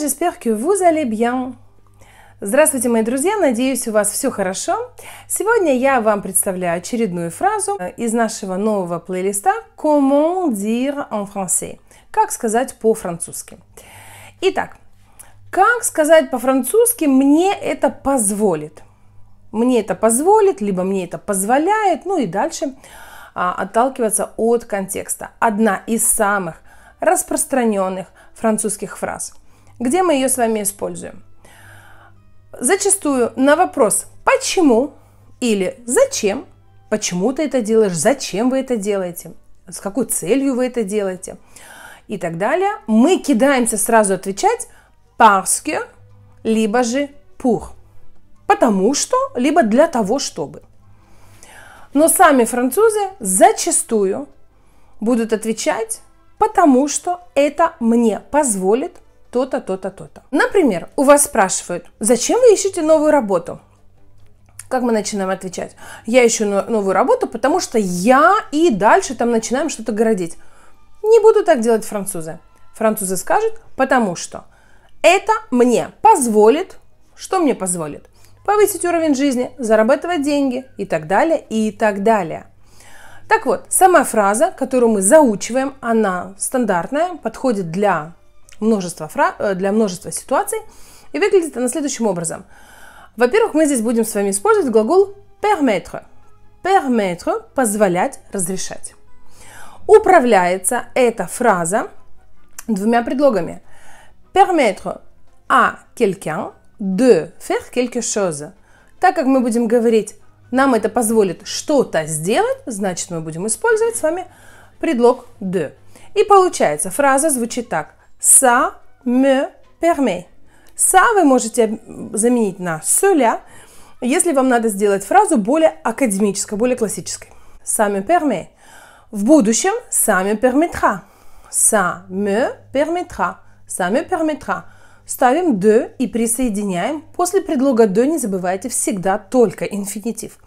j'espère que vous allez bien. Здравствуйте, мои друзья! Надеюсь, у вас все хорошо. Сегодня я вам представляю очередную фразу э, из нашего нового плейлиста «Comment dire en français?» «Как сказать по-французски?» Итак, как сказать по-французски «мне это позволит»? «Мне это позволит», либо «мне это позволяет», ну и дальше – а, отталкиваться от контекста. Одна из самых распространенных французских фраз. Где мы ее с вами используем? Зачастую на вопрос «почему?» или «зачем?» «Почему ты это делаешь?» «Зачем вы это делаете?» «С какой целью вы это делаете?» и так далее, мы кидаемся сразу отвечать «parce que», либо же «pour», потому что, либо для того, чтобы – но сами французы зачастую будут отвечать, потому что это мне позволит то-то, то-то, то-то. Например, у вас спрашивают, зачем вы ищете новую работу? Как мы начинаем отвечать? Я ищу новую работу, потому что я и дальше там начинаем что-то городить. Не буду так делать французы. Французы скажут, потому что это мне позволит. Что мне позволит? повысить уровень жизни, зарабатывать деньги и так далее, и так далее. Так вот, сама фраза, которую мы заучиваем, она стандартная, подходит для множества, фра... Э, для множества ситуаций, и выглядит она следующим образом. Во-первых, мы здесь будем с вами использовать глагол permettre. Permettre – позволять, разрешать. Управляется эта фраза двумя предлогами. Permettre à quelqu'un de faire quelque chose. Так как мы будем говорить «нам это позволит что-то сделать», значит, мы будем использовать с вами предлог «de». И получается, фраза звучит так «ça me permet». «Ça» вы можете заменить на «cela», если вам надо сделать фразу более академической, более классической. «Ça me permet». В будущем «ça me permettra». «Ça me permettra». «Ça me permettra» ставим «de» и присоединяем. После предлога «de» не забывайте всегда только инфинитив.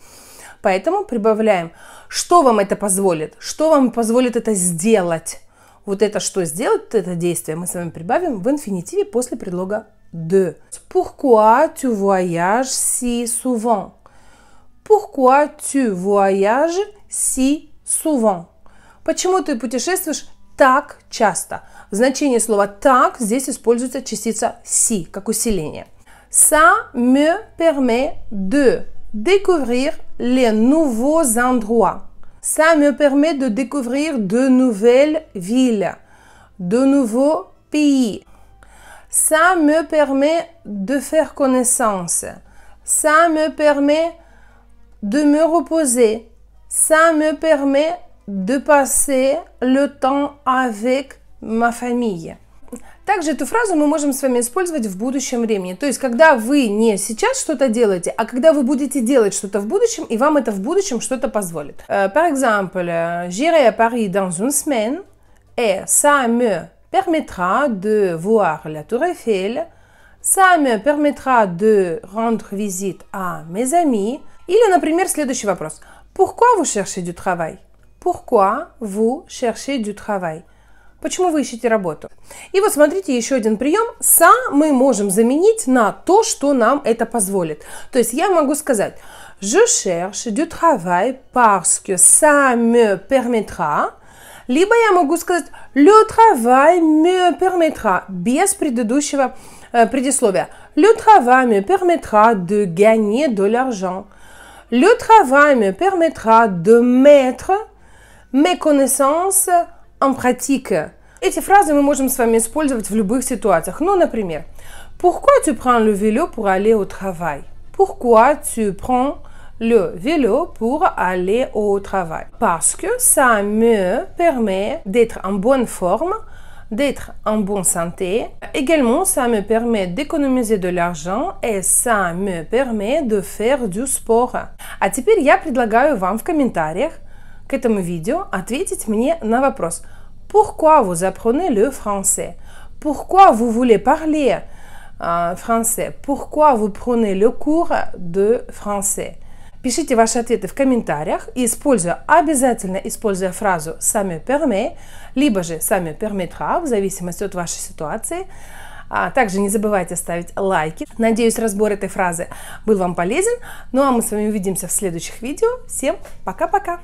Поэтому прибавляем, что вам это позволит, что вам позволит это сделать. Вот это что сделать, это действие мы с вами прибавим в инфинитиве после предлога «de». Pourquoi tu voyages si souvent? Pourquoi tu voyages si souvent? Почему ты путешествуешь так часто. В слова так здесь используется частица си, как усиление. Ça me permet de découvrir les nouveaux endroits. Ça me permet de découvrir de nouvelles villes, de nouveaux pays. Ça me permet de faire connaissance. Ça me permet de me reposer. Ça me permet de passer le temps avec ma famille. Также эту фразу мы можем с вами использовать в будущем времени. То есть, когда вы не сейчас что-то делаете, а когда вы будете делать что-то в будущем, и вам это в будущем что-то позволит. Э, par exemple, j'irai à Paris dans une semaine, et ça me permettra de voir la Tour Eiffel, ça me permettra de rendre visite à mes amis. Или, например, следующий вопрос. Pourquoi vous cherchez du travail? Pourquoi vous cherchez du travail? Почему вы ищете работу? И вот смотрите, еще один прием. Са мы можем заменить на то, что нам это позволит. То есть я могу сказать Je cherche du travail parce que ça me permettra. Либо я могу сказать Le travail me permettra без предыдущего э, предисловия. Le travail me permettra de gagner de l'argent. Le travail me permettra de mettre mes connaissances en pratique. Эти phrases, мы можем с вами использовать в любых ситуациях. Ну, например, Pourquoi tu prends le vélo pour aller au travail? Pourquoi tu prends le vélo pour aller au travail? Parce que ça me permet d'être en bonne forme, d'être en bonne santé. Également, ça me permet d'économiser de l'argent et ça me permet de faire du sport. А теперь я предлагаю вам в комментариях к этому видео ответить мне на вопрос «Pourquoi vous apprenez le français?» «Pourquoi vous voulez parler э, français?» «Pourquoi vous prenez le cours de français?» Пишите ваши ответы в комментариях используя, обязательно используя фразу «сами permet», либо же «сами permettra», в зависимости от вашей ситуации. А также не забывайте ставить лайки. Надеюсь, разбор этой фразы был вам полезен. Ну а мы с вами увидимся в следующих видео. Всем пока-пока!